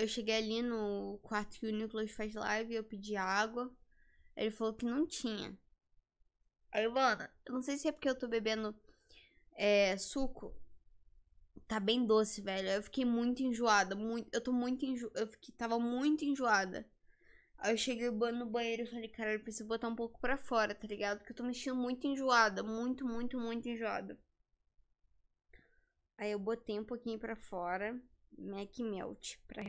eu cheguei ali no quarto que o Nicolas faz live e eu pedi água. Ele falou que não tinha. Aí, mano, eu não sei se é porque eu tô bebendo é, suco. Tá bem doce, velho. Eu fiquei muito enjoada. Muito, eu tô muito enjoada. Eu fiquei, tava muito enjoada. Aí eu cheguei no banheiro e falei, cara, eu preciso botar um pouco pra fora, tá ligado? Porque eu tô mexendo muito enjoada. Muito, muito, muito enjoada. Aí eu botei um pouquinho pra fora. Mac Melt pra